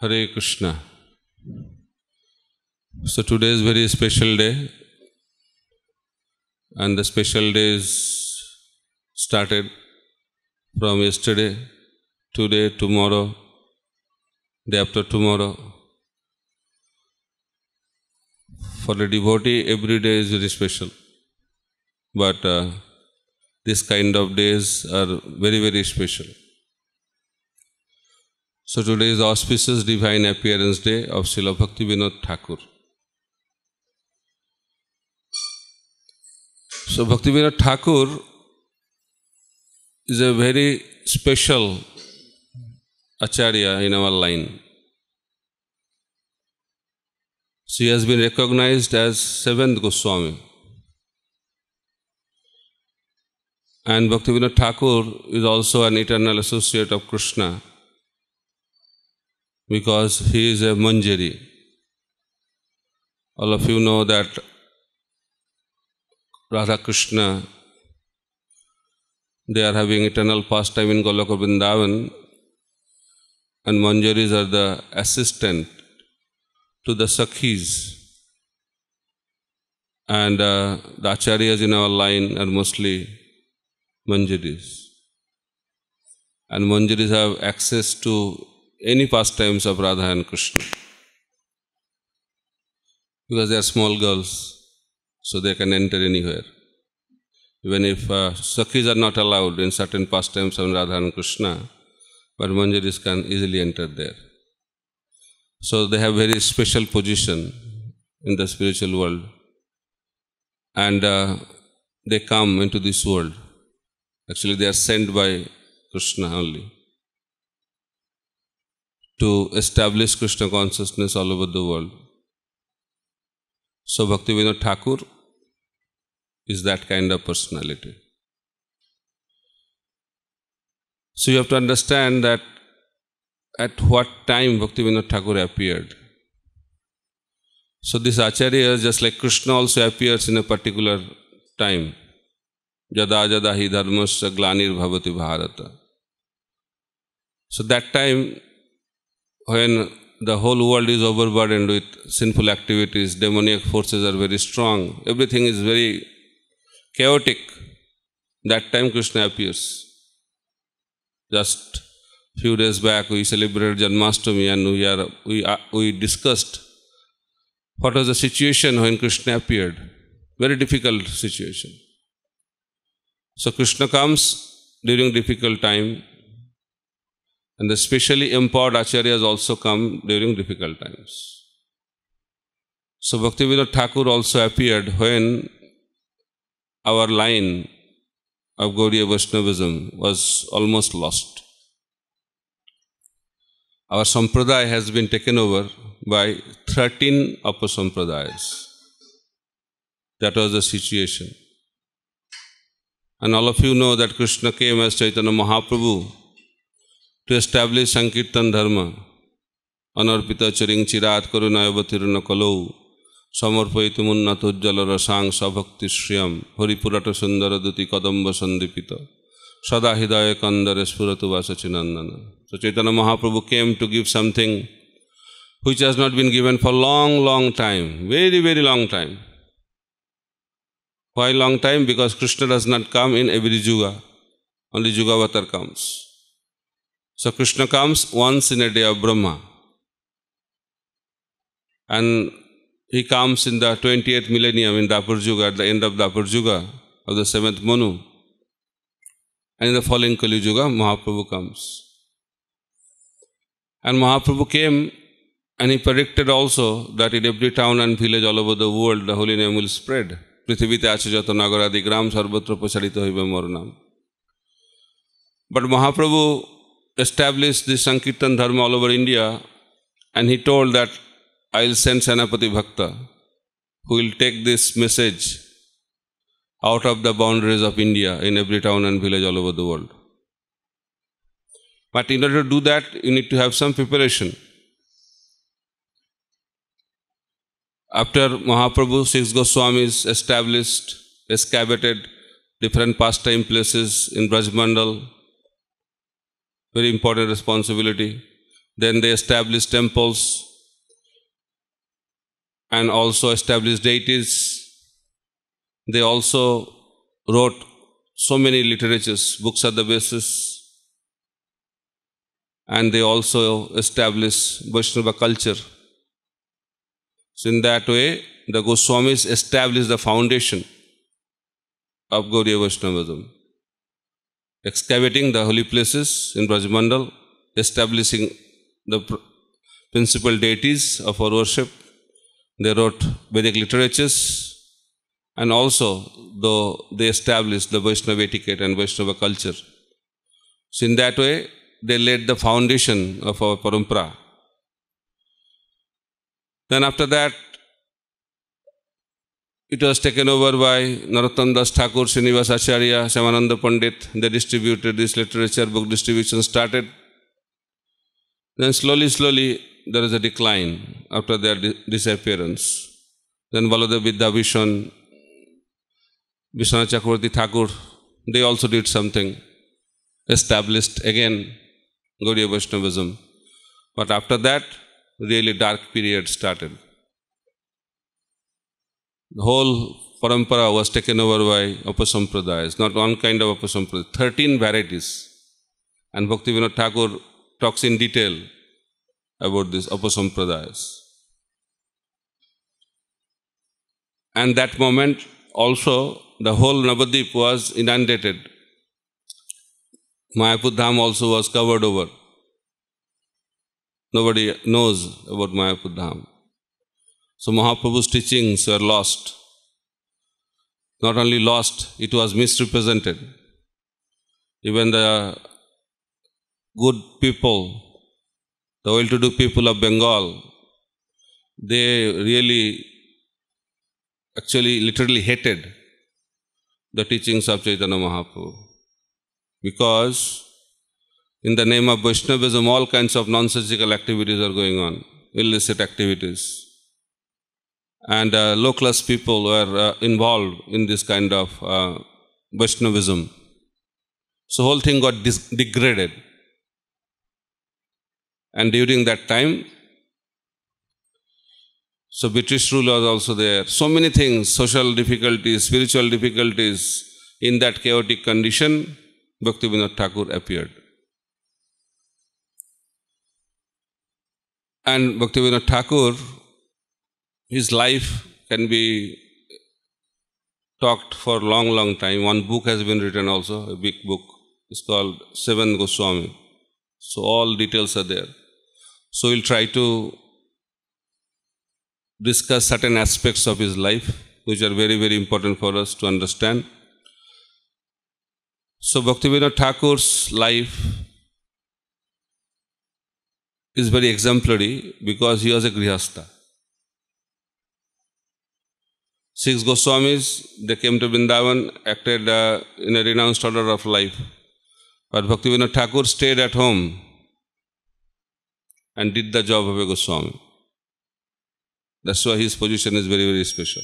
Hare Krishna. So today is very special day and the special days started from yesterday, today, tomorrow, day after tomorrow. For a devotee, every day is very special. But uh, this kind of days are very, very special. So today is auspicious divine appearance day of Srila Bhaktivinoda Thakur. So Bhaktivinoda Thakur is a very special acharya in our line. So he has been recognized as seventh Goswami. And Bhaktivinoda Thakur is also an eternal associate of Krishna because he is a manjari. All of you know that Radha Krishna, they are having eternal pastime in Goloka Vrindavan, and manjaris are the assistant to the sakhis. And uh, the acharyas in our line are mostly manjaris. And manjaris have access to any pastimes of Radha and Krishna. Because they are small girls, so they can enter anywhere. Even if uh, Sakhis are not allowed in certain pastimes of Radha and Krishna, but Manjaris can easily enter there. So they have very special position in the spiritual world. And uh, they come into this world. Actually, they are sent by Krishna only. to establish Krishna consciousness all over the world. So Bhaktivinoda Thakur is that kind of personality. So you have to understand that at what time Bhaktivinoda Thakur appeared. So this Acharya, just like Krishna also appears in a particular time. Jada jada hi dharmasya glanir bhavati bharata. So that time when the whole world is overburdened with sinful activities, demoniac forces are very strong, everything is very chaotic, that time Krishna appears. Just few days back we celebrated Janmashtami and we, are, we, uh, we discussed what was the situation when Krishna appeared. Very difficult situation. So Krishna comes during difficult time and the specially empowered acharyas also come during difficult times. So Bhaktivinoda Thakur also appeared when our line of Gaudiya Vaishnavism was almost lost. Our sampradaya has been taken over by 13 sampradayas. That was the situation. And all of you know that Krishna came as Chaitanya Mahaprabhu to establish Sankirtan Dharma. Anarpita chiring chirat karunayavatirna kalau সমর্পয়িতমুন্নতোজ্জ্বল রসাং সভক্তিশ্রিয়ম হরিপুরাট সুন্দর দুতি kadamba সন্দীপিত sada হৃদয় কন্দরে স্ফুরতু বা Sachinandan so Chaitanya Mahaprabhu came to give something which has not been given for long long time very very long time Why long time? Because Krishna does not come in every juga Only yuga avatar comes. So Krishna comes once in a day of Brahma. And he comes in the 28th millennium in Dapur Juga, at the end of Dapur Juga, of the seventh Manu. And in the following Kali Juga, Mahaprabhu comes. And Mahaprabhu came and he predicted also that in every town and village all over the world the holy name will spread. Prithivita আছে যত Gram গ্রাম Pasharita প্রচারিত হইবে Mahaprabhu নাম established the Sankirtan Dharma all over India, and he told that I'll send Sanapati Bhakta, who will take this message out of the boundaries of India in every town and village all over the world. But in order to do that, you need to have some preparation. After Mahaprabhu, six Goswamis established, excavated different pastime places in Brajmandal, very important responsibility. Then they established temples and also established deities. They also wrote so many literatures, books are the basis. And they also established Vaishnava culture. So in that way, the Goswamis established the foundation of Gaudiya Vaishnavism excavating the holy places in Brajmandal, establishing the principal deities of our worship. They wrote Vedic literatures and also though they established the Vaishnava etiquette and Vaishnava culture. So in that way, they laid the foundation of our parampara. Then after that, It was taken over by Narottam Das Thakur, Srinivas Acharya, samananda Pandit. They distributed this literature, book distribution started. Then slowly, slowly, there is a decline after their di disappearance. Then Balada Vidya Vishan, Vishwana Chakravarti Thakur, they also did something, established again Gaudiya Vaishnavism. But after that, really dark period started. The whole parampara was taken over by Upasampradayas, not one kind of Upasampradaya, 13 varieties. And Bhaktivinoda Thakur talks in detail about this Upasampradayas. And that moment also, the whole Navadip was inundated. Mayapur Dham also was covered over. Nobody knows about Mayapur Dham. So Mahaprabhu's teachings were lost. Not only lost, it was misrepresented. Even the good people, the well to do people of Bengal, they really, actually, literally hated the teachings of Chaitanya Mahaprabhu. Because in the name of Vaishnavism, all kinds of non surgical activities are going on, illicit activities and uh, low class people were uh, involved in this kind of uh, Vaishnavism. So whole thing got degraded. And during that time, so British rule was also there. So many things, social difficulties, spiritual difficulties. In that chaotic condition, Bhaktivinoda Thakur appeared. And Bhaktivinoda Thakur his life can be talked for long, long time. One book has been written also, a big book. It's called Seven Goswami. So all details are there. So we'll try to discuss certain aspects of his life, which are very, very important for us to understand. So Bhaktivinoda Thakur's life is very exemplary because he was a Grihastha. Six Goswamis, they came to Vrindavan, acted uh, in a renounced order of life. But Bhaktivinoda Thakur stayed at home and did the job of a Goswami. That's why his position is very, very special.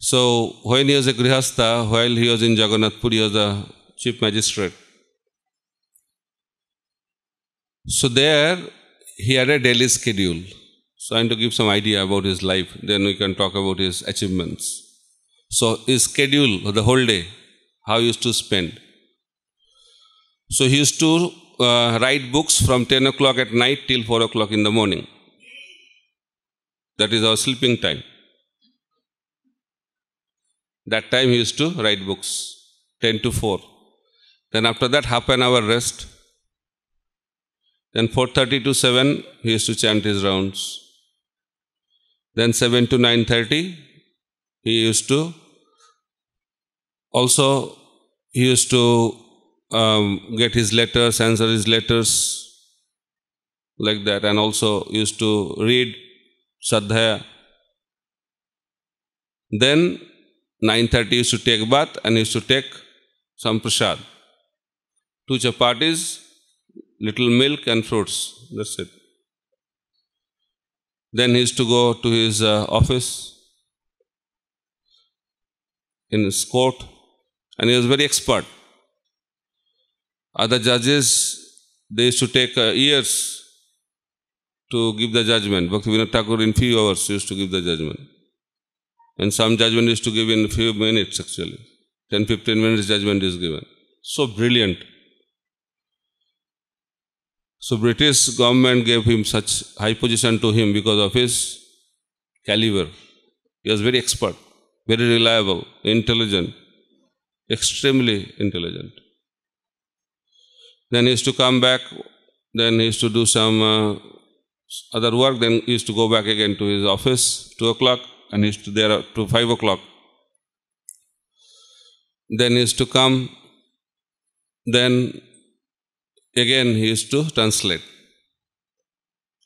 So, when he was a Grihastha, while he was in Jagannath Puri, he was a chief magistrate. So, there he had a daily schedule. So, I and to give some idea about his life, then we can talk about his achievements. So, his schedule, the whole day, how he used to spend. So, he used to uh, write books from 10 o'clock at night till 4 o'clock in the morning. That is our sleeping time. That time he used to write books, 10 to 4. Then after that, half an hour rest. Then 4.30 to 7, he used to chant his rounds. Then 7 to 9.30, he used to, also he used to um, get his letters, answer his letters, like that, and also used to read Sadhya. Then 9.30 used to take bath and used to take some prasad. Two chapatis, little milk and fruits. That's it. Then he used to go to his uh, office in his court and he was very expert. Other judges, they used to take uh, years to give the judgment. Bhaktivinoda Thakur in few hours used to give the judgment. And some judgment is to give in few minutes actually. 10-15 minutes judgment is given. So brilliant. So British government gave him such high position to him because of his caliber. He was very expert, very reliable, intelligent, extremely intelligent. Then he used to come back, then he used to do some uh, other work, then he used to go back again to his office, 2 o'clock, and he used to there to 5 o'clock. Then he used to come, then Again, he used to translate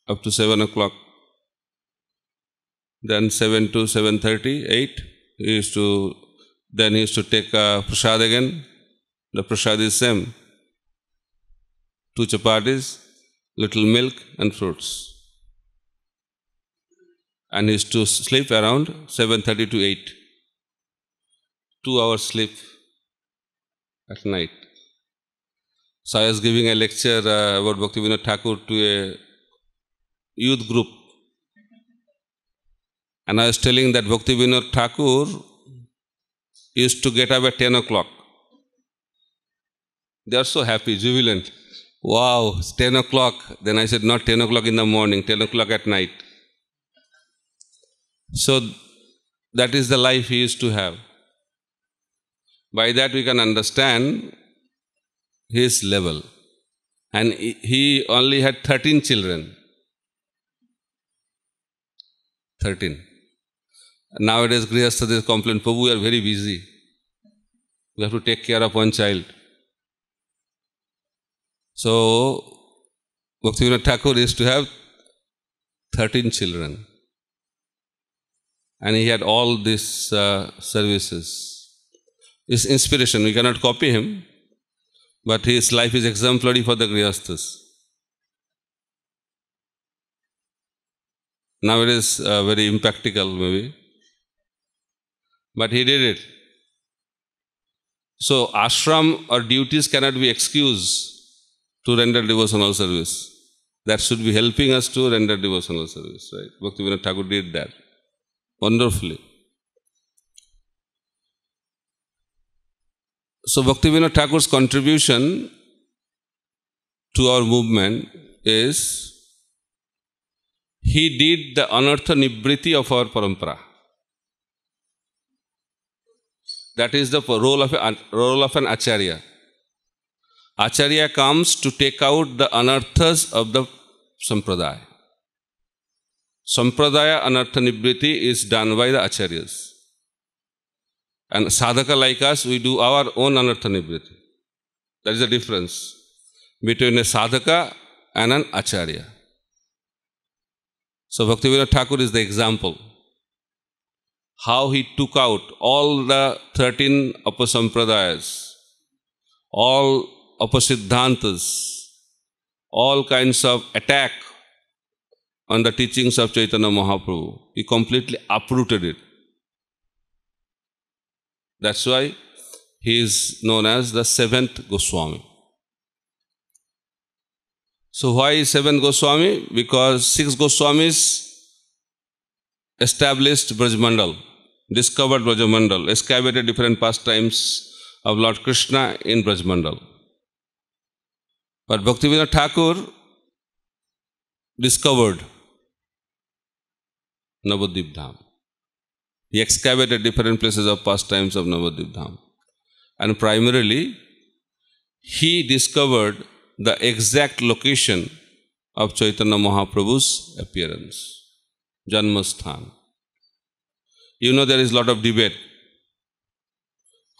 up to 7 o'clock. Then 7 to 7.30, 8, he used to, then he used to take a uh, prasad again. The prasad is same. Two chapatis, little milk and fruits. And he used to sleep around 7.30 to 8. Two hours sleep at night. So I was giving a lecture uh, about Bhaktivinoda Thakur to a youth group. And I was telling that Bhaktivinoda Thakur used to get up at 10 o'clock. They are so happy, jubilant. Wow, it's 10 o'clock. Then I said, not 10 o'clock in the morning, 10 o'clock at night. So that is the life he used to have. By that we can understand his level. And he only had 13 children. 13. Nowadays, Grihastha, they complain, Prabhu, we are very busy. We have to take care of one child. So, Bhaktivinoda Thakur used to have 13 children. And he had all these uh, services. His inspiration, we cannot copy him, but his life is exemplary for the Grihasthas. Now it is uh, very impractical, maybe. But he did it. So, ashram or duties cannot be excuse to render devotional service. That should be helping us to render devotional service, right? Bhaktivinoda Thakur did that wonderfully. So Bhaktivinoda Thakur's contribution to our movement is he did the anartha nibriti of our parampara. That is the role of, a, role of an acharya. Acharya comes to take out the anarthas of the sampradaya. Sampradaya anartha nibriti is done by the acharyas. And sadhaka like us, we do our own anartha nibriti. That is the difference between a sadhaka and an acharya. So Bhaktivinoda Thakur is the example. How he took out all the 13 apasampradayas, all upasiddhantas, all kinds of attack on the teachings of Chaitanya Mahaprabhu. He completely uprooted it. That's why he is known as the seventh Goswami. So why seventh Goswami? Because six Goswamis established Brajmandal, discovered Brajmandal, excavated different pastimes of Lord Krishna in Brajmandal. But Bhaktivinoda Thakur discovered Navadip he excavated different places of pastimes of Navadvip Dham. And primarily, he discovered the exact location of Chaitanya Mahaprabhu's appearance, Janmasthan. You know there is a lot of debate.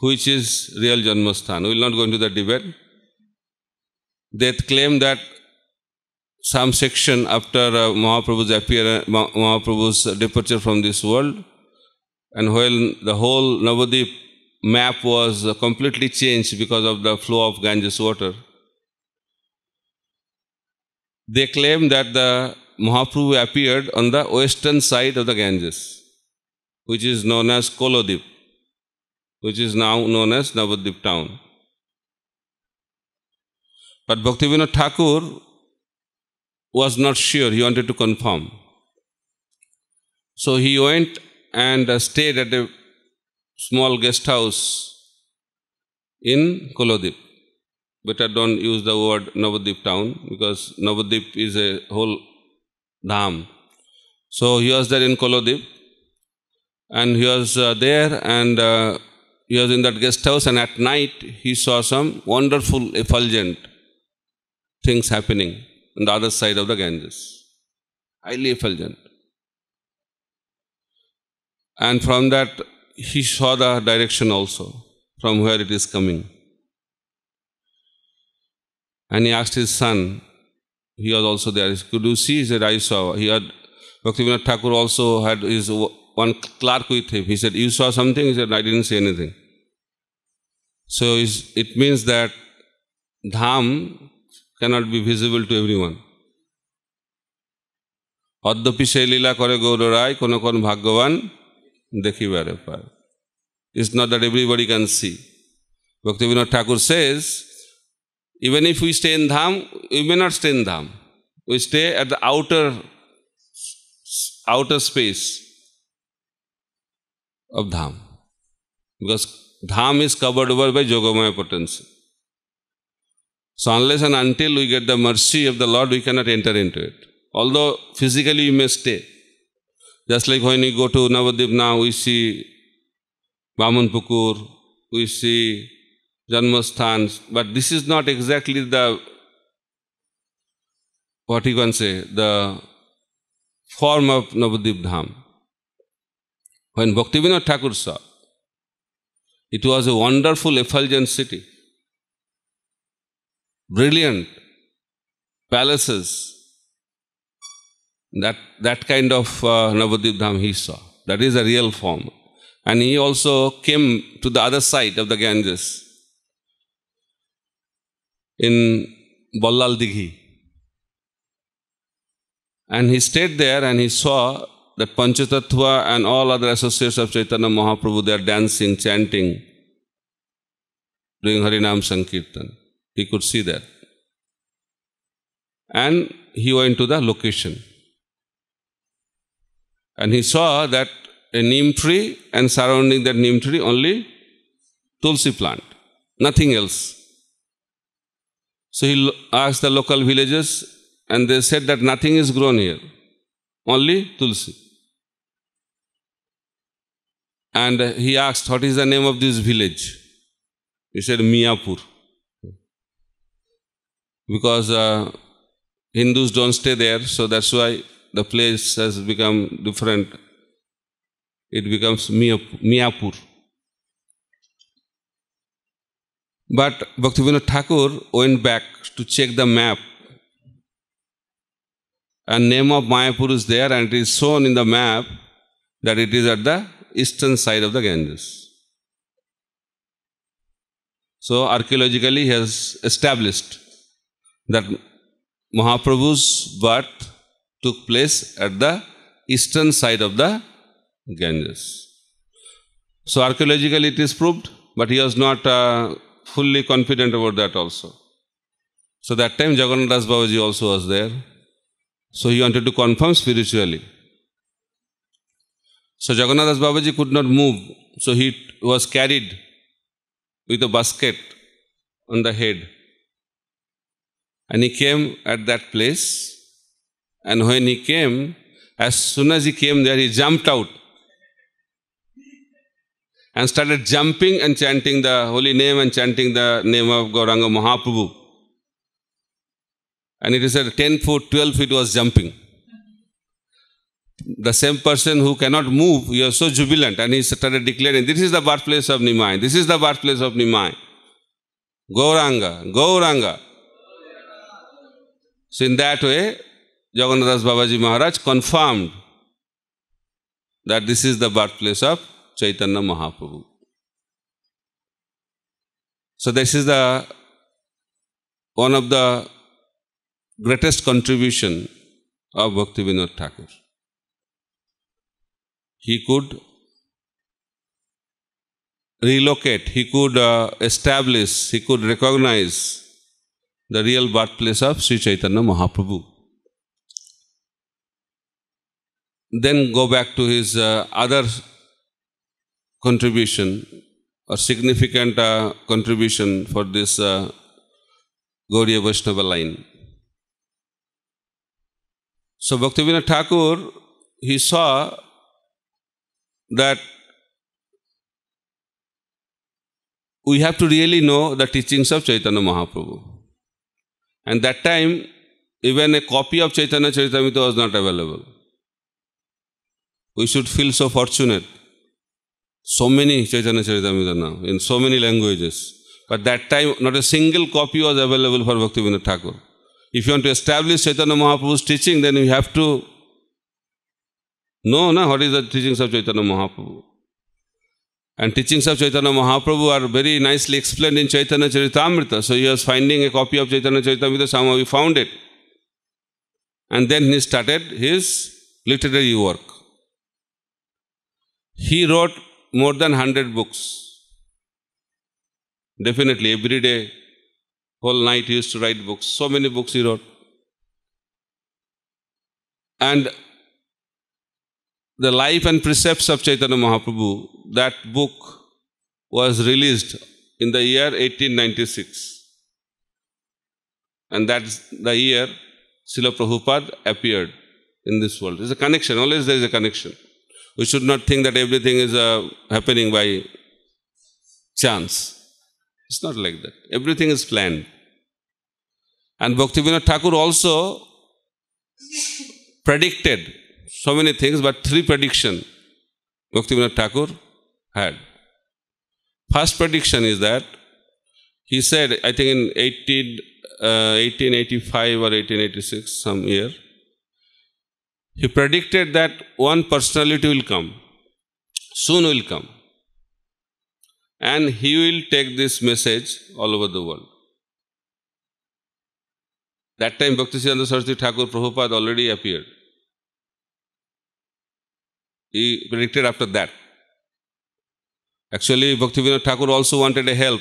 Which is real Janmasthan? We will not go into that debate. They claim that some section after uh, Mahaprabhu's, appearance, Mahaprabhu's departure from this world, and when the whole Navadip map was completely changed because of the flow of Ganges water, they claim that the Mahaprabhu appeared on the western side of the Ganges, which is known as Kolodip, which is now known as Navadip town. But Bhaktivinoda Thakur was not sure, he wanted to confirm. So he went and uh, stayed at a small guest house in Kolodip. Better don't use the word Navadip town because Navadip is a whole dam. So he was there in Kolodip and he was uh, there and uh, he was in that guest house and at night he saw some wonderful effulgent things happening on the other side of the Ganges. Highly effulgent. And from that, he saw the direction also, from where it is coming. And he asked his son, he was also there, He said, could you see? He said, I saw. He had, Bhaktivinoda Thakur also had his one clerk with him. He said, you saw something? He said, I didn't see anything. So it means that Dham cannot be visible to everyone. অদ্যপি সেই লীলা করে গৌররায় কোনো কোন ভাগ্যবান देखी way is not that everybody can see Bhakti Vinod Thakur says even if you stay in dham you may not stay in dham we stay at the outer outer space of dham because dham is covered over by Yogamaya potential so unless and until we get the mercy of the Lord we can not enter into it although physically you may stay Just like when we go to Navadip now, we see Pukur, we see Janmasthans, but this is not exactly the, what you can say, the form of Navadip Dham. When Bhaktivinoda Thakur saw, it was a wonderful effulgent city, brilliant palaces, That, that kind of uh, Dham he saw. That is a real form. And he also came to the other side of the Ganges in Ballal Dighi. And he stayed there and he saw that Panchatattva and all other associates of Chaitanya Mahaprabhu, they are dancing, chanting, doing Harinam Sankirtan. He could see that. And he went to the location. And he saw that a neem tree and surrounding that neem tree only tulsi plant, nothing else. So he asked the local villagers and they said that nothing is grown here, only tulsi. And he asked, what is the name of this village? He said, Miyapur. Because uh, Hindus don't stay there, so that's why the place has become different. It becomes Miyapur. But Bhaktivinoda Thakur went back to check the map. And name of Mayapur is there and it is shown in the map that it is at the eastern side of the Ganges. So archaeologically he has established that Mahaprabhu's birth took place at the eastern side of the Ganges. So archaeologically it is proved, but he was not uh, fully confident about that also. So that time Jagannath Das Babaji also was there. So he wanted to confirm spiritually. So Jagannath Das Babaji could not move. So he was carried with a basket on the head. And he came at that place and when he came, as soon as he came there, he jumped out and started jumping and chanting the holy name and chanting the name of Gauranga Mahaprabhu. And it is at 10 foot, 12 feet was jumping. The same person who cannot move, you are so jubilant, and he started declaring, This is the birthplace of Nimai, this is the birthplace of Nimai. Gauranga, Gauranga. So, in that way, Jagannath Das Babaji Maharaj confirmed that this is the birthplace of Chaitanya Mahaprabhu. So this is the one of the greatest contribution of Bhakti Vinod Thakur. He could relocate, he could uh, establish, he could recognize the real birthplace of Sri Chaitanya Mahaprabhu. then go back to his uh, other contribution or significant uh, contribution for this uh, Gaudiya Vaishnava line. So Bhaktivinoda Thakur, he saw that we have to really know the teachings of Chaitanya Mahaprabhu. And that time, even a copy of Chaitanya Charitamrita was not available. we should feel so fortunate. So many Chaitanya Charitamrita now, in so many languages. But that time, not a single copy was available for Bhaktivinoda Thakur. If you want to establish Chaitanya Mahaprabhu's teaching, then you have to know na, what is the teachings of Chaitanya Mahaprabhu. And teachings of Chaitanya Mahaprabhu are very nicely explained in Chaitanya Charitamrita. So he was finding a copy of Chaitanya Charitamrita, somehow he found it. And then he started his literary work. He wrote more than 100 books. Definitely, every day, whole night he used to write books. So many books he wrote. And the life and precepts of Chaitanya Mahaprabhu, that book was released in the year 1896. And that's the year Srila Prabhupada appeared in this world. There's a connection, always there is a connection. We should not think that everything is uh, happening by chance. It's not like that. Everything is planned. And Bhaktivinoda Thakur also predicted so many things, but three prediction Bhaktivinoda Thakur had. First prediction is that he said, I think in uh, 18, uh, 1885 or 1886, some year, he predicted that one personality will come, soon will come, and he will take this message all over the world. That time Bhaktisiddhanta Saraswati Thakur Prabhupada already appeared. He predicted after that. Actually, Bhaktivinoda Thakur also wanted a help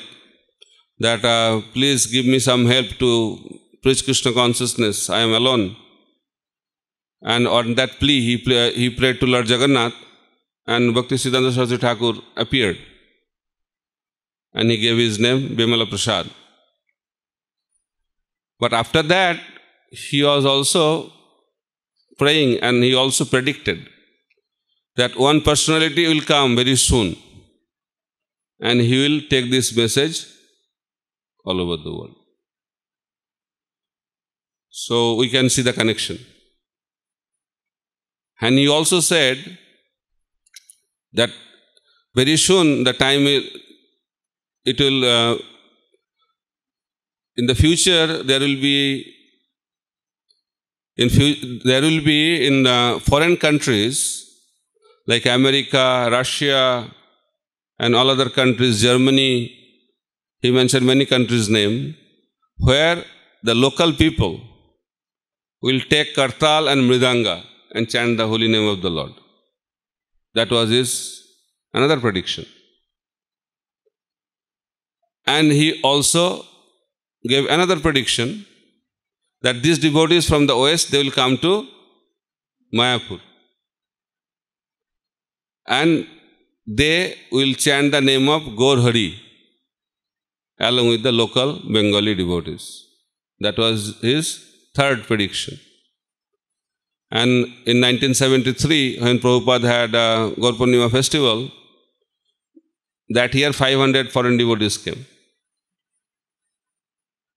that uh, please give me some help to preach Krishna consciousness. I am alone. And on that plea, he, play, he prayed to Lord Jagannath, and Bhakti Siddhanta Saraswati Thakur appeared. And he gave his name Bimala Prasad. But after that, he was also praying and he also predicted that one personality will come very soon and he will take this message all over the world. So we can see the connection. And he also said that very soon the time will, it will, uh, in the future there will be, in there will be in uh, foreign countries like America, Russia, and all other countries, Germany, he mentioned many countries' name, where the local people will take kartal and mridanga and chant the holy name of the Lord. That was his another prediction. And he also gave another prediction that these devotees from the west they will come to Mayapur. And they will chant the name of Gorhari along with the local Bengali devotees. That was his third prediction. And in 1973, when Prabhupada had a uh, Gaurpurnima festival, that year 500 foreign devotees came.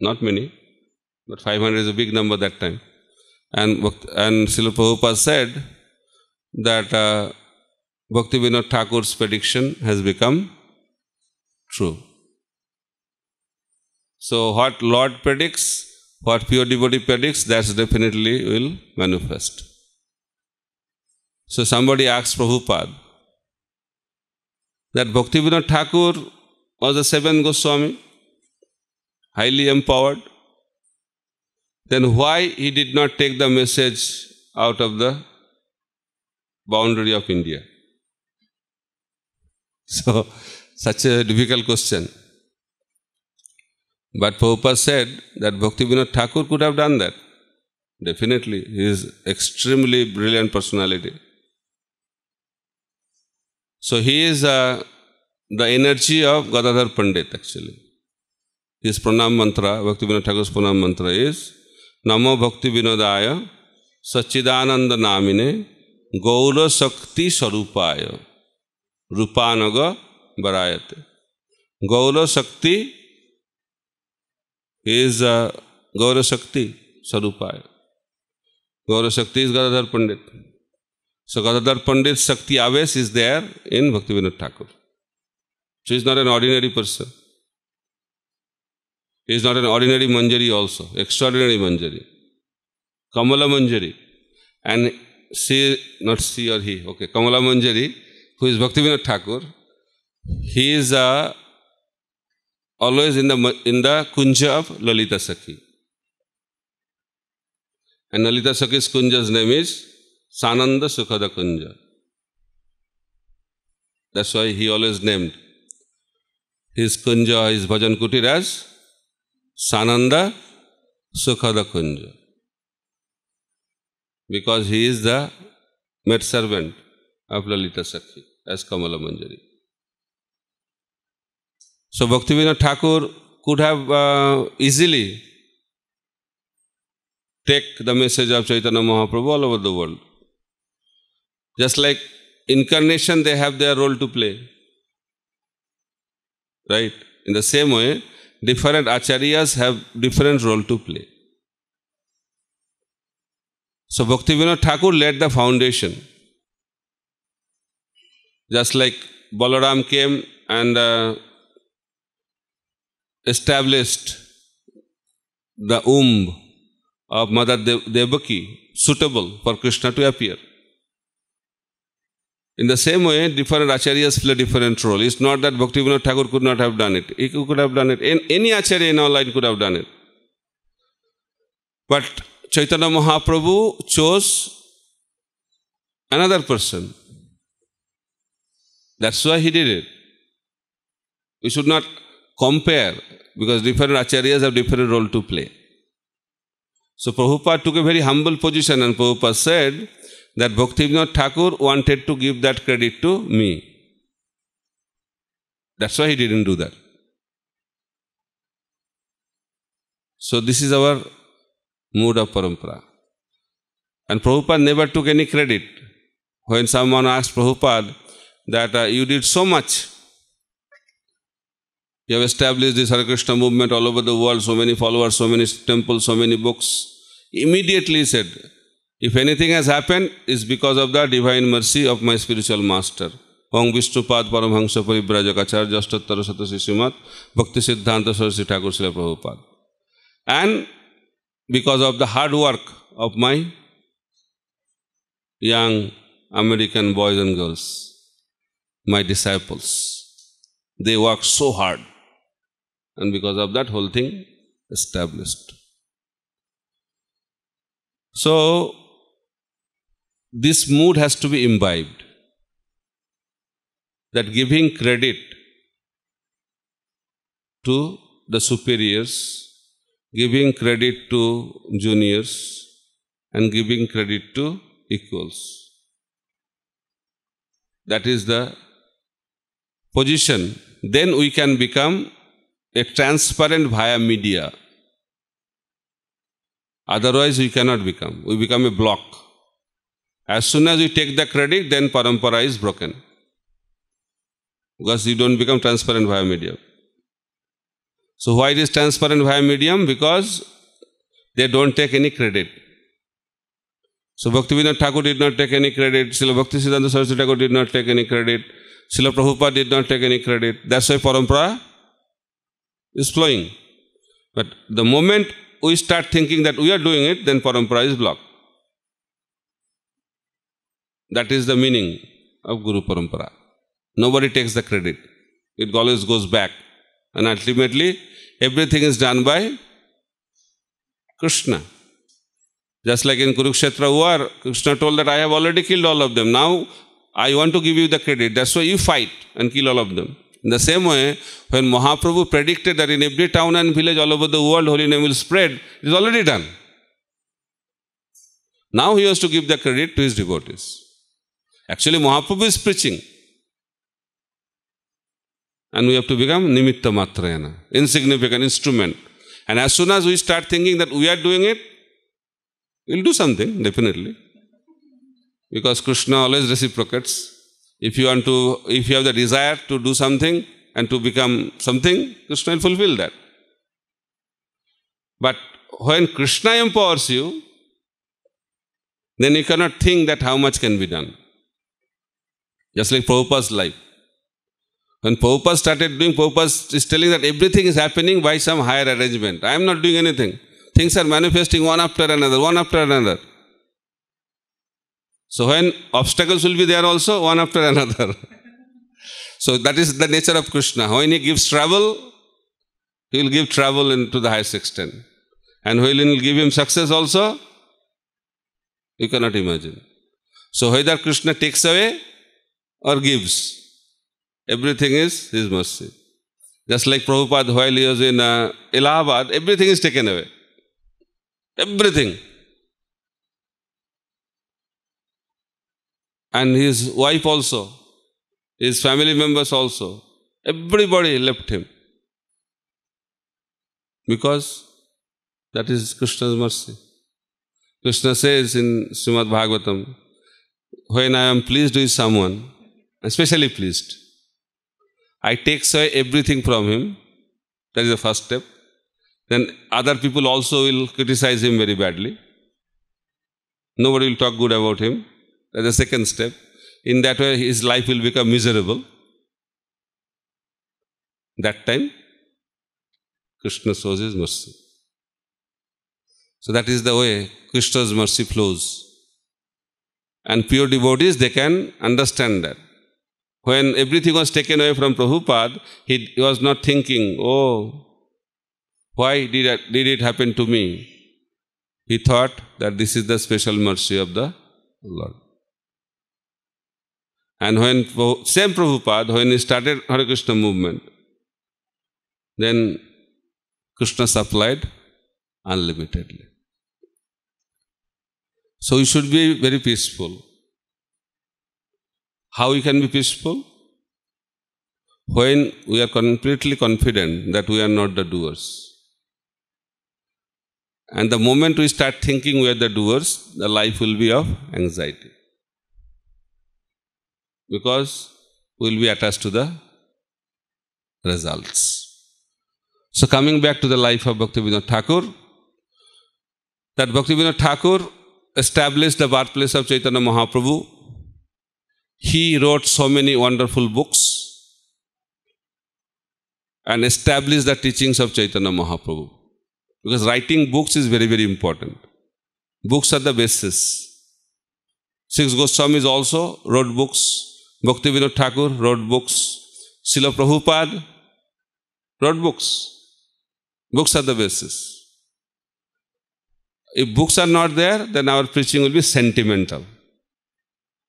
Not many, but 500 is a big number that time. And, and Srila Prabhupada said that uh, Bhakti Vinod Thakur's prediction has become true. So what Lord predicts, what pure devotee predicts, that definitely will manifest. So somebody asks Prabhupada that Bhaktivinoda Thakur was a seventh Goswami, highly empowered. Then why he did not take the message out of the boundary of India? So, such a difficult question. But Prabhupada said that Bhaktivinoda Thakur could have done that. Definitely, he is extremely brilliant personality. So he is uh, the energy of Gadadhar Pandit actually. His pranam mantra, Bhaktivinoda Thakur's pranam mantra is Namo Bhakti Vinodaya Sachidananda Namine Gaura Sakti Sarupaya Rupanaga Varayate Gaura Sakti is uh, Gaura Shakti Sarupaya. Gaura Shakti is Gadadhar Pandit. So Gadadhar Pandit Shakti Aves is there in Bhaktivinoda Thakur. So he's not an ordinary person. He is not an ordinary Manjari also, extraordinary Manjari. Kamala Manjari. And she, not she or he, okay, Kamala Manjari, who is Bhaktivinoda Thakur, he is a always in the, in the kunja of Lalita Sakhi. And Lalita Sakhi's kunja's name is Sananda Sukhada Kunja. That's why he always named his kunja, his bhajan kutir as Sananda Sukhada Kunja. Because he is the maid servant of Lalita Sakhi as Kamala Manjari. So Bhaktivinoda Thakur could have uh, easily take the message of Chaitanya Mahaprabhu all over the world. Just like incarnation, they have their role to play. Right? In the same way, different acharyas have different role to play. So Bhaktivinoda Thakur laid the foundation. Just like Balaram came and uh, established the womb of Mother Dev- Devaki suitable for Krishna to appear. In the same way, different acharyas play different role. It's not that Bhaktivinoda Thakur could not have done it. He could have done it. Any acharya in our line could have done it. But Chaitanya Mahaprabhu chose another person. That's why he did it. We should not compare because different acharyas have different role to play. So Prabhupada took a very humble position and Prabhupada said that Bhaktivinoda Thakur wanted to give that credit to me. That's why he didn't do that. So this is our mood of parampara. And Prabhupada never took any credit. When someone asked Prabhupada that uh, you did so much You have established this Hare Krishna movement all over the world, so many followers, so many temples, so many books. Immediately said, if anything has happened, it's because of the divine mercy of my spiritual master. hong Vishnupad Paribraja Paribrajakacharya Jastatara Satasi Simat Bhakti Siddhanta Sarasi Thakur Srila Prabhupada. And because of the hard work of my young American boys and girls, my disciples, they work so hard. and because of that whole thing established. So, this mood has to be imbibed. That giving credit to the superiors, giving credit to juniors, and giving credit to equals. That is the position. Then we can become a transparent via media. Otherwise, we cannot become. We become a block. As soon as we take the credit, then parampara is broken. Because you don't become transparent via medium. So why it is transparent via medium? Because they don't take any credit. So Bhaktivinoda Thakur did not take any credit. Srila Bhakti Siddhanta Saraswati Thakur did not take any credit. Srila Prabhupada did not take any credit. That's why parampara is flowing. But the moment we start thinking that we are doing it, then parampara is blocked. That is the meaning of Guru Parampara. Nobody takes the credit. It always goes back. And ultimately, everything is done by Krishna. Just like in Kurukshetra war, Krishna told that I have already killed all of them. Now I want to give you the credit. That's why you fight and kill all of them. In the same way, when Mahaprabhu predicted that in every town and village all over the world holy name will spread, it is already done. Now he has to give the credit to his devotees. Actually, Mahaprabhu is preaching. And we have to become nimitta matrayana, insignificant instrument. And as soon as we start thinking that we are doing it, we'll do something, definitely. Because Krishna always reciprocates. If you want to, if you have the desire to do something and to become something, Krishna will fulfill that. But when Krishna empowers you, then you cannot think that how much can be done. Just like Prabhupada's life. When Prabhupada started doing, Prabhupada is telling that everything is happening by some higher arrangement. I am not doing anything. Things are manifesting one after another, one after another. So when obstacles will be there also, one after another. so that is the nature of Krishna. When he gives trouble, he will give trouble into the highest extent. And when he will give him success also, you cannot imagine. So whether Krishna takes away or gives, everything is his mercy. Just like Prabhupada, while he was in uh, Allahabad, everything is taken away. Everything. and his wife also, his family members also. Everybody left him. Because that is Krishna's mercy. Krishna says in Srimad Bhagavatam, when I am pleased with someone, especially pleased, I take away everything from him. That is the first step. Then other people also will criticize him very badly. Nobody will talk good about him the second step. In that way, his life will become miserable. That time, Krishna shows his mercy. So that is the way Krishna's mercy flows. And pure devotees, they can understand that. When everything was taken away from Prabhupada, he was not thinking, oh, why did, I, did it happen to me? He thought that this is the special mercy of the Lord. And when same Prabhupada, when he started Hare Krishna movement, then Krishna supplied unlimitedly. So you should be very peaceful. How we can be peaceful? When we are completely confident that we are not the doers. And the moment we start thinking we are the doers, the life will be of anxiety because we will be attached to the results. So coming back to the life of Bhaktivinoda Thakur, that Bhaktivinoda Thakur established the birthplace of Chaitanya Mahaprabhu. He wrote so many wonderful books and established the teachings of Chaitanya Mahaprabhu. Because writing books is very, very important. Books are the basis. Six Goswamis also wrote books Bhaktivedanta Thakur wrote books. Srila Prabhupada wrote books. Books are the basis. If books are not there, then our preaching will be sentimental.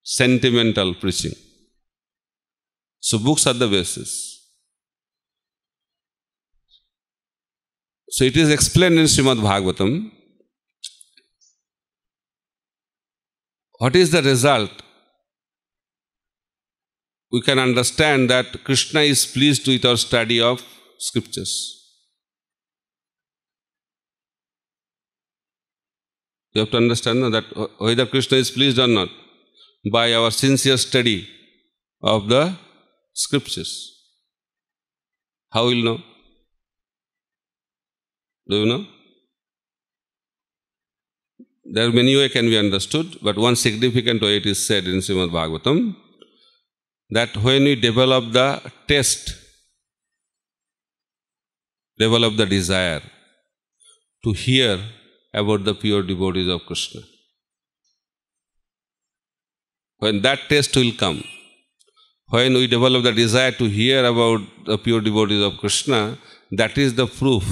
Sentimental preaching. So books are the basis. So it is explained in Srimad Bhagavatam. What is the result we can understand that Krishna is pleased with our study of scriptures. You have to understand that whether Krishna is pleased or not by our sincere study of the scriptures. How will know? Do you know? There are many ways can be understood, but one significant way it is said in Srimad Bhagavatam that when we develop the test, develop the desire to hear about the pure devotees of Krishna. When that test will come, when we develop the desire to hear about the pure devotees of Krishna, that is the proof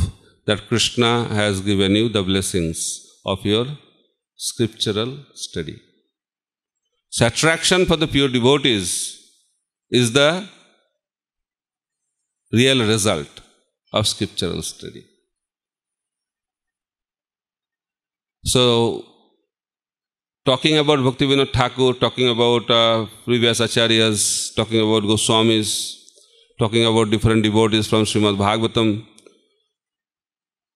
that Krishna has given you the blessings of your scriptural study. So, attraction for the pure devotees is the real result of scriptural study. So, talking about Bhaktivinoda Thakur, talking about uh, previous acharyas, talking about Goswamis, talking about different devotees from Srimad Bhagavatam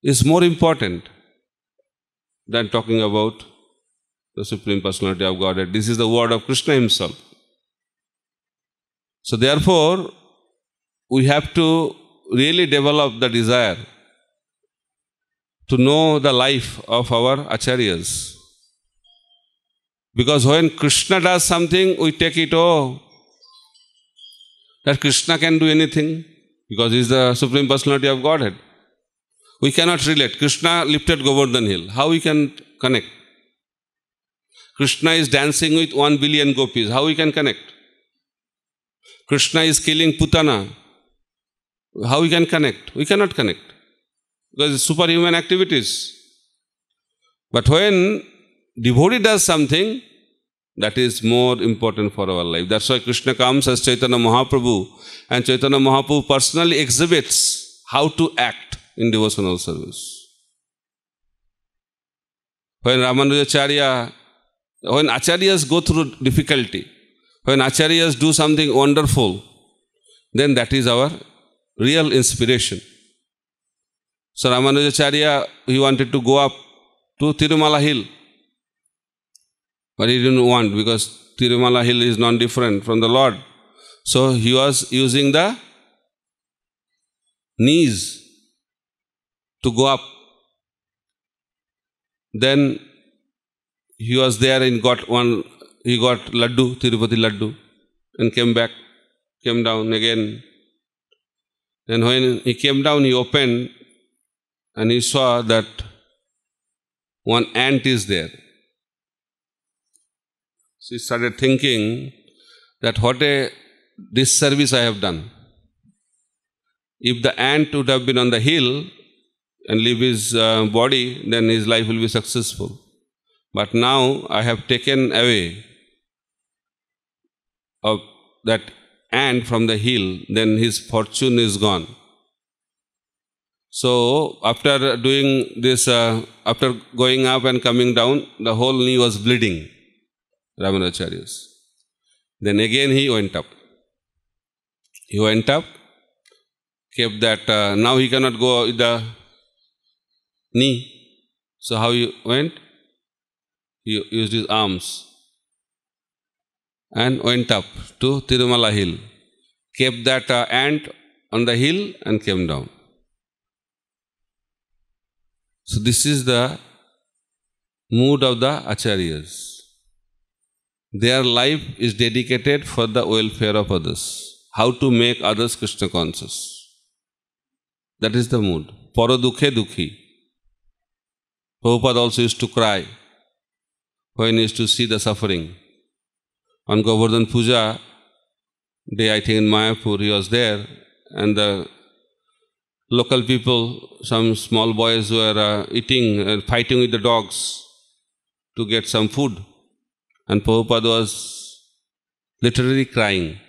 is more important than talking about the Supreme Personality of Godhead. This is the word of Krishna himself. So therefore, we have to really develop the desire to know the life of our acharyas. Because when Krishna does something, we take it, oh, that Krishna can do anything because he is the Supreme Personality of Godhead. We cannot relate. Krishna lifted Govardhan Hill. How we can connect? Krishna is dancing with one billion gopis. How we can connect? Krishna is killing Putana. How we can connect? We cannot connect. Because it's superhuman activities. But when devotee does something, that is more important for our life. That's why Krishna comes as Chaitanya Mahaprabhu and Chaitanya Mahaprabhu personally exhibits how to act in devotional service. When Ramanujacharya, when Acharyas go through difficulty, when acharyas do something wonderful, then that is our real inspiration. So Ramanujacharya, he wanted to go up to Tirumala hill. But he didn't want because Tirumala hill is non-different from the Lord. So he was using the knees to go up. Then he was there and got one he got Laddu, Tirupati Laddu, and came back, came down again. Then when he came down, he opened and he saw that one ant is there. She started thinking that what a disservice I have done. If the ant would have been on the hill and leave his uh, body, then his life will be successful. But now I have taken away of that ant from the hill, then his fortune is gone. So after doing this, uh, after going up and coming down, the whole knee was bleeding, Ramanacharya's. Then again he went up. He went up, kept that, uh, now he cannot go with the knee. So how he went? He used his arms and went up to Tirumala hill, kept that uh, ant on the hill and came down. So, this is the mood of the acharyas. Their life is dedicated for the welfare of others, how to make others Krishna conscious. That is the mood. dukhe dukhi. Prabhupada also used to cry when he used to see the suffering on Govardhan Puja day, I think in Mayapur, he was there, and the local people, some small boys were uh, eating and fighting with the dogs to get some food. And Prabhupada was literally crying.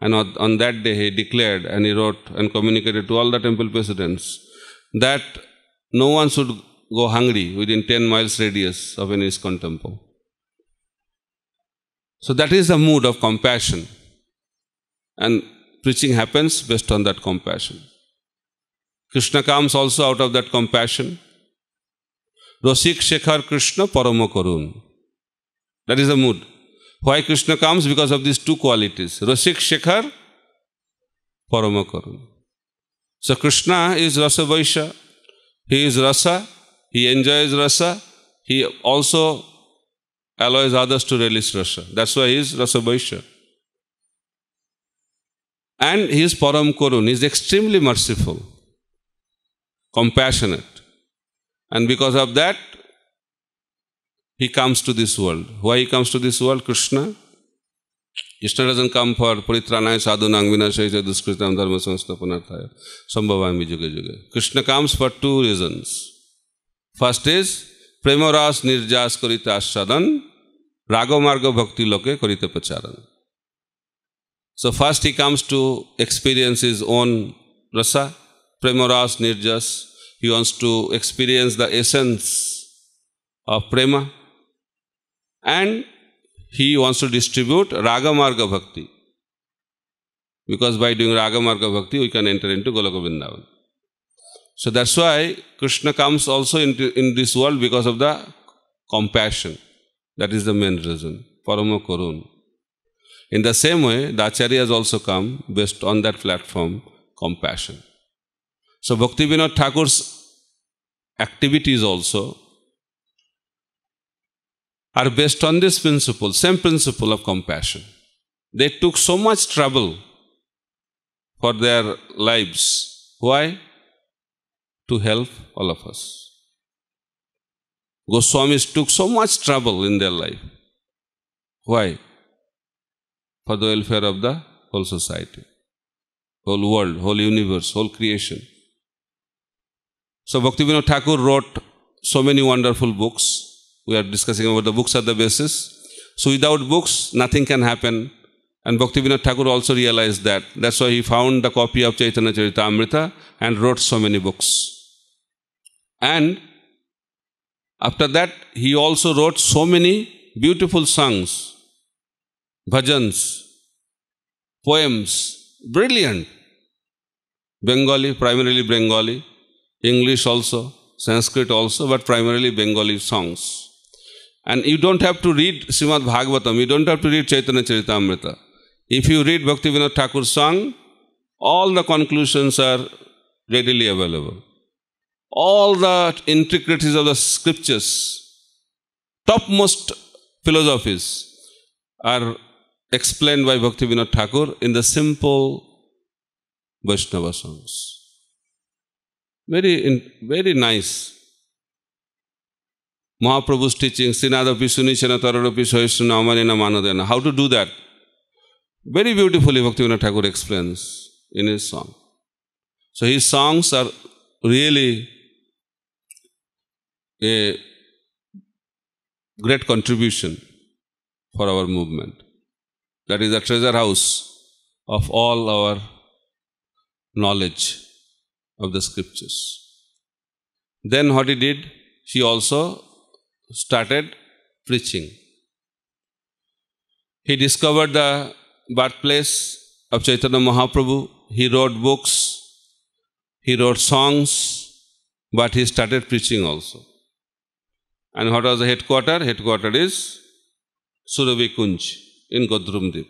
And on, that day, he declared and he wrote and communicated to all the temple presidents that no one should go hungry within 10 miles radius of any ISKCON temple. So that is the mood of compassion. And preaching happens based on that compassion. Krishna comes also out of that compassion. Rosik Shekhar Krishna Paramakarun. That is the mood. Why Krishna comes? Because of these two qualities. Rosik Shekhar, Paramakarun. So Krishna is Rasa Vaisha. He is Rasa. He enjoys Rasa. He also allows others to release Russia. That's why he is Rasa Vaishya. And he is Param Karun. He is extremely merciful, compassionate. And because of that, he comes to this world. Why he comes to this world, Krishna? Krishna doesn't come for Puritranaya Sadhunang Vinashaya Duskritam Dharma Sanstapanataya Sambhavami Juga Juga. Krishna comes for two reasons. First is Premoras Nirjas Karita Sadan Ragamarga Bhakti Loke Karita Pacharan. So first he comes to experience his own rasa, premaras, nirjas. He wants to experience the essence of prema. And he wants to distribute Ragamarga Bhakti. Because by doing Ragamarga Bhakti, we can enter into Goloka Vrindavan. So that's why Krishna comes also into, in this world because of the compassion. That is the main reason. Parama Karun. In the same way, the Acharya has also come based on that platform, compassion. So Bhaktivinoda Thakur's activities also are based on this principle, same principle of compassion. They took so much trouble for their lives. Why? To help all of us. Goswamis took so much trouble in their life. Why? For the welfare of the whole society, whole world, whole universe, whole creation. So Bhaktivinoda Thakur wrote so many wonderful books. We are discussing about the books are the basis. So without books, nothing can happen. And Bhaktivinoda Thakur also realized that. That's why he found the copy of Chaitanya Amrita and wrote so many books. And after that, he also wrote so many beautiful songs, bhajans, poems, brilliant. Bengali, primarily Bengali, English also, Sanskrit also, but primarily Bengali songs. And you don't have to read Srimad Bhagavatam, you don't have to read Chaitanya Charitamrita. If you read Bhaktivinoda Thakur's song, all the conclusions are readily available all the intricacies of the scriptures, topmost philosophies, are explained by Bhaktivinoda Thakur in the simple Vaishnava songs. Very, in, very nice. Mahaprabhu's teaching, Sinadapi Tararupi Taradapi Sohishana Amanina How to do that? Very beautifully Bhaktivinoda Thakur explains in his song. So his songs are really a great contribution for our movement. That is the treasure house of all our knowledge of the scriptures. Then what he did, he also started preaching. He discovered the birthplace of Chaitanya Mahaprabhu. He wrote books, he wrote songs, but he started preaching also. And what was the headquarter? Headquarter is Suravi Kunj in Godrumdip.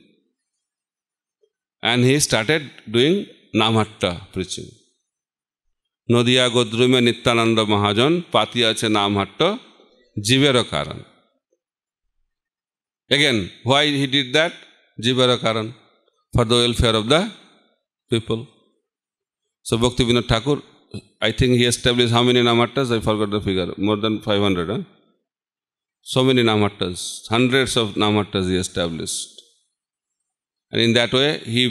And he started doing Namhatta preaching. Nodiya Godrume Nittananda Mahajan Patiyache Namhatta Jivera Karan. Again, why he did that? Jivera Karan. For the welfare of the people. So Bhaktivinoda Thakur I think he established how many namattas? I forgot the figure. More than 500, huh? So many namattas. Hundreds of namattas he established. And in that way, he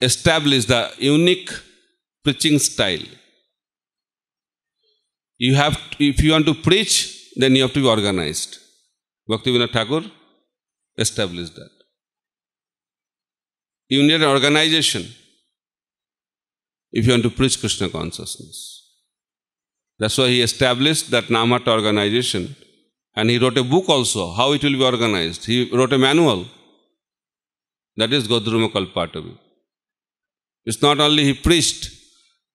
established the unique preaching style. You have, to, if you want to preach, then you have to be organized. Bhaktivinoda Thakur established that. You need an organization if you want to preach Krishna consciousness. That's why he established that Namat organization and he wrote a book also, how it will be organized. He wrote a manual. That is Godruma Kalpatavi. It's not only he preached,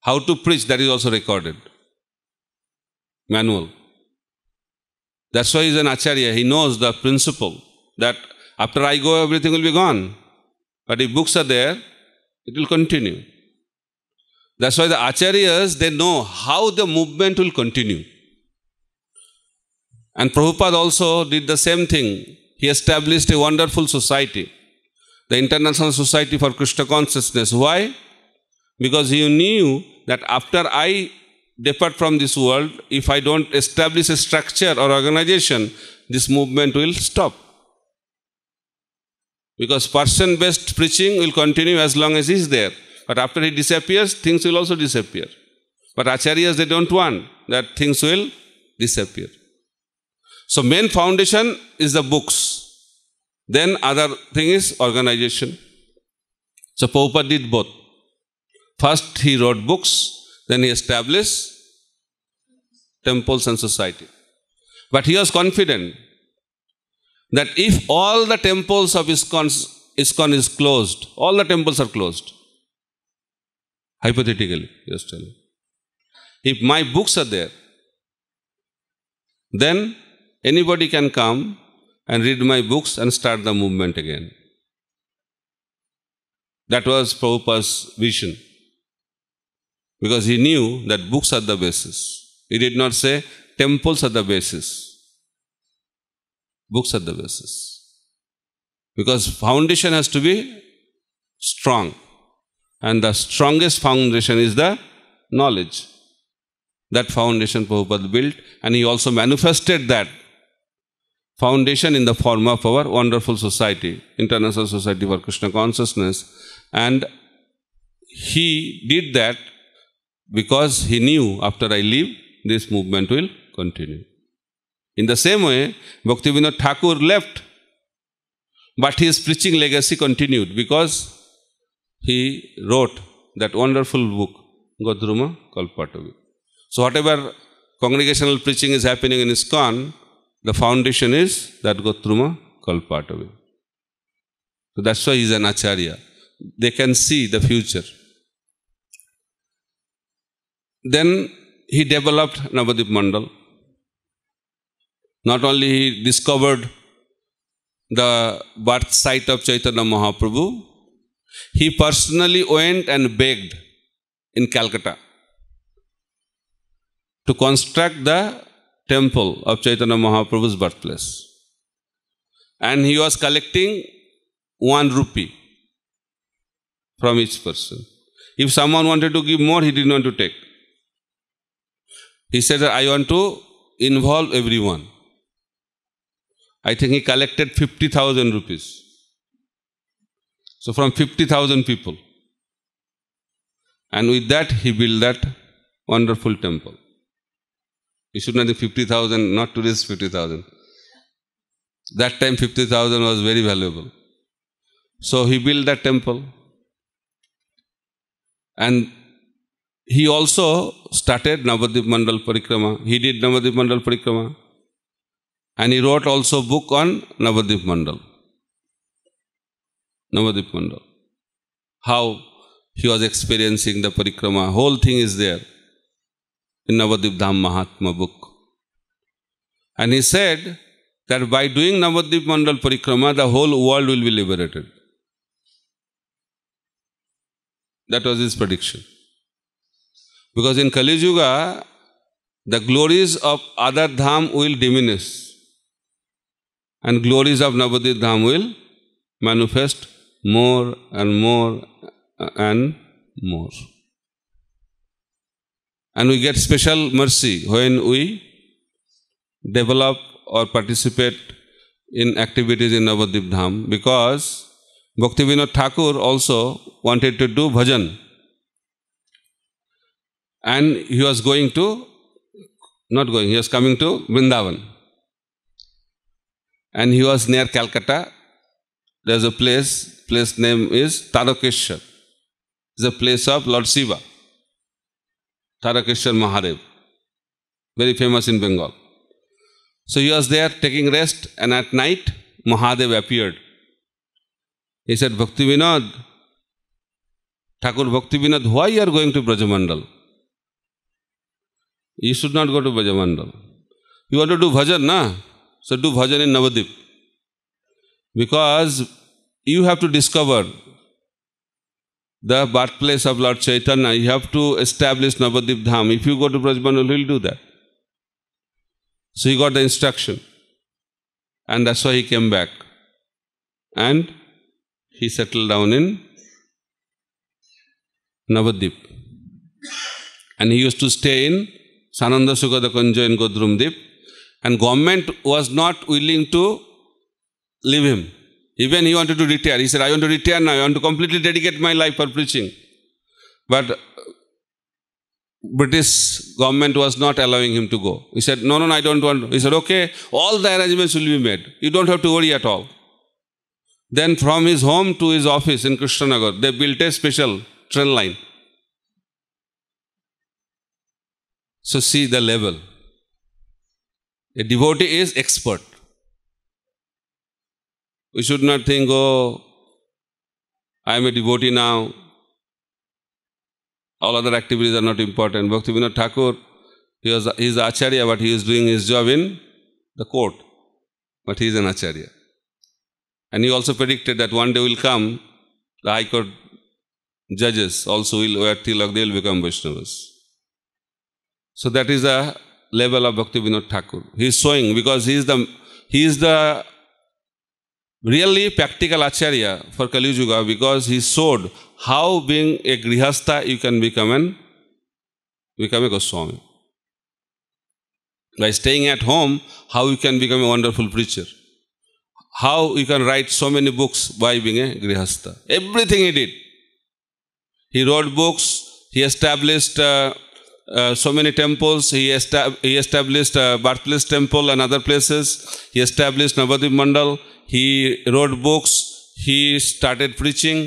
how to preach, that is also recorded. Manual. That's why he's an acharya. He knows the principle that after I go, everything will be gone. But if books are there, it will continue. That's why the acharyas, they know how the movement will continue. And Prabhupada also did the same thing. He established a wonderful society, the International Society for Krishna Consciousness. Why? Because he knew that after I depart from this world, if I don't establish a structure or organization, this movement will stop. Because person-based preaching will continue as long as he is there. But after he disappears, things will also disappear. But acharyas, they don't want that things will disappear. So main foundation is the books. Then other thing is organization. So Prabhupada did both. First he wrote books, then he established temples and society. But he was confident that if all the temples of ISKCON, ISKCON is closed, all the temples are closed, hypothetically, just tell you. If my books are there, then anybody can come and read my books and start the movement again. That was Prabhupada's vision. Because he knew that books are the basis. He did not say temples are the basis. Books are the basis. Because foundation has to be strong. And the strongest foundation is the knowledge. That foundation Prabhupada built and he also manifested that foundation in the form of our wonderful society, International Society for Krishna Consciousness. And he did that because he knew after I leave, this movement will continue. In the same way, Bhaktivinoda Thakur left, but his preaching legacy continued because he wrote that wonderful book, Godruma Kalpatavi. So whatever congregational preaching is happening in ISKCON, the foundation is that Godruma Kalpatavi. So that's why he's an Acharya. They can see the future. Then he developed Navadip Mandal. Not only he discovered the birth site of Chaitanya Mahaprabhu, he personally went and begged in Calcutta to construct the temple of Chaitanya Mahaprabhu's birthplace. And he was collecting one rupee from each person. If someone wanted to give more, he didn't want to take. He said, I want to involve everyone. I think he collected 50,000 rupees. So from 50,000 people. And with that, he built that wonderful temple. You should not think 50,000, not today's 50,000. That time 50,000 was very valuable. So he built that temple. And he also started Navadip Mandal Parikrama. He did Navadip Mandal Parikrama. And he wrote also book on Navadip Mandal. Navadip Mandal. How he was experiencing the parikrama, whole thing is there in Navadip Dham Mahatma book. And he said that by doing Navadip Mandal parikrama, the whole world will be liberated. That was his prediction. Because in Kali Yuga, the glories of other dham will diminish and glories of Navadip dham will manifest more and more uh, and more. And we get special mercy when we develop or participate in activities in Navadip Dham because Bhaktivinoda Thakur also wanted to do bhajan and he was going to, not going, he was coming to Vrindavan and he was near Calcutta. There's a place place name is Tarakeshwar. It's the place of Lord Shiva. Tarakeshwar Mahadev. Very famous in Bengal. So he was there taking rest and at night Mahadev appeared. He said, Bhakti Vinod, Thakur Bhakti Vinod, why you are going to Brajamandal? You should not go to Brajamandal. You want to do bhajan, na? So do bhajan in Navadip. Because you have to discover the birthplace of Lord Chaitanya. You have to establish Navadip Dham. If you go to Brajmanul, he'll do that. So he got the instruction. And that's why he came back. And he settled down in Navadip. And he used to stay in Sananda Sugada Kunja in Godrumdip. And government was not willing to leave him. Even he wanted to retire. He said, I want to retire now. I want to completely dedicate my life for preaching. But uh, British government was not allowing him to go. He said, no, no, no, I don't want. He said, okay, all the arrangements will be made. You don't have to worry at all. Then from his home to his office in Krishnanagar, they built a special train line. So see the level. A devotee is expert. We should not think, oh, I am a devotee now. All other activities are not important. Bhakti Vinod Thakur, he, was, he is Acharya, but he is doing his job in the court. But he is an Acharya. And he also predicted that one day will come, the High Court judges also will wear tilak, they will become Vaishnavas. So that is the level of Bhakti Vinod Thakur. He is showing because he is the he is the really practical acharya for Kali Yuga because he showed how being a grihastha you can become an become a Goswami. By staying at home, how you can become a wonderful preacher. How you can write so many books by being a grihastha. Everything he did. He wrote books, he established uh, uh, so many temples. He, estab he established uh, Bartles temple and other places. He established Navadip Mandal. He wrote books. He started preaching.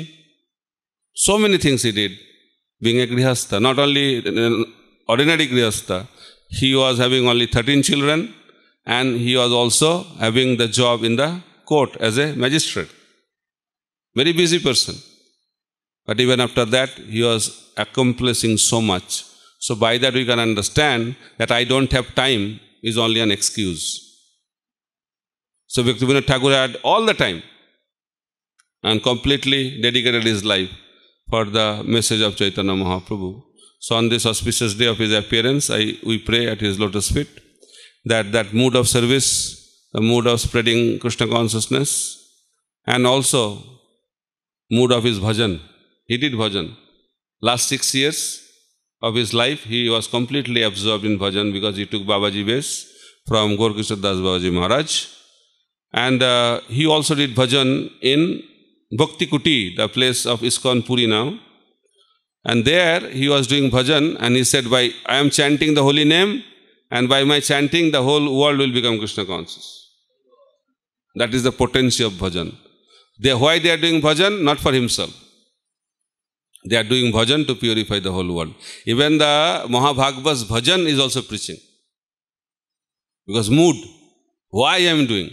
So many things he did. Being a Grihastha, not only an uh, ordinary Grihastha, he was having only 13 children and he was also having the job in the court as a magistrate. Very busy person. But even after that, he was accomplishing so much. So by that we can understand that I don't have time is only an excuse. So Bhaktivinoda Thakur had all the time and completely dedicated his life for the message of Chaitanya Mahaprabhu. So on this auspicious day of his appearance, I, we pray at his lotus feet that that mood of service, the mood of spreading Krishna consciousness, and also mood of his bhajan. He did bhajan. Last six years, of his life, he was completely absorbed in bhajan because he took Babaji base from Gorkhishad Das Babaji Maharaj. And uh, he also did bhajan in Bhakti Kuti, the place of Iskon Puri now. And there he was doing bhajan and he said, by I am chanting the holy name and by my chanting the whole world will become Krishna conscious. That is the potency of bhajan. They, why they are doing bhajan? Not for himself. They are doing bhajan to purify the whole world. Even the Mahabhagava's bhajan is also preaching. Because mood, why I am doing,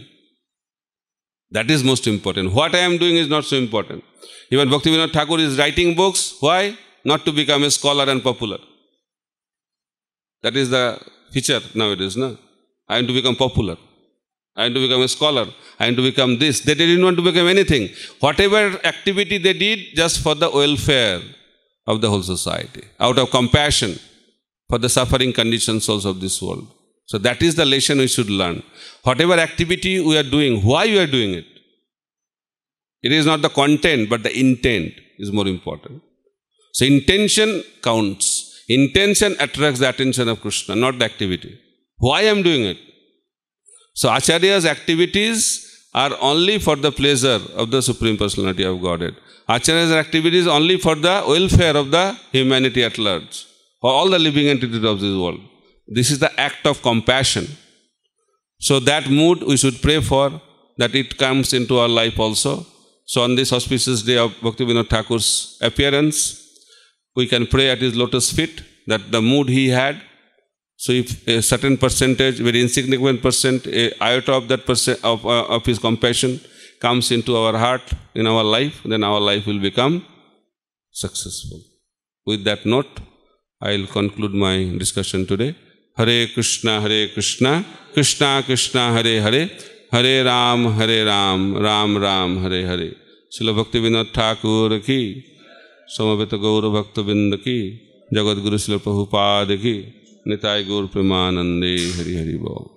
that is most important. What I am doing is not so important. Even Bhaktivinoda Thakur is writing books. Why? Not to become a scholar and popular. That is the feature nowadays. No? I am to become popular. I want to become a scholar. I want to become this. They didn't want to become anything. Whatever activity they did, just for the welfare of the whole society, out of compassion for the suffering conditions also of this world. So that is the lesson we should learn. Whatever activity we are doing, why we are doing it. It is not the content, but the intent is more important. So intention counts. Intention attracts the attention of Krishna, not the activity. Why I am doing it? So Acharya's activities are only for the pleasure of the Supreme Personality of Godhead. Acharya's activities only for the welfare of the humanity at large, for all the living entities of this world. This is the act of compassion. So that mood we should pray for, that it comes into our life also. So on this auspicious day of Bhaktivinoda Thakur's appearance, we can pray at his lotus feet that the mood he had So if a certain percentage, very insignificant percent, a iota of that percent of, uh, of his compassion comes into our heart, in our life, then our life will become successful. With that note, I will conclude my discussion today. Hare Krishna, Hare Krishna, Krishna Krishna, Hare Hare, Hare Ram, Hare Ram, Ram Ram, Hare Hare. Srila Bhakti Vinod Thakur ki, Samaveta Gaura Bhakta Binda ki, Jagadguru Srila Prabhupada ki, Nitai गुरु प्रेमानंदे हरि हरि बोल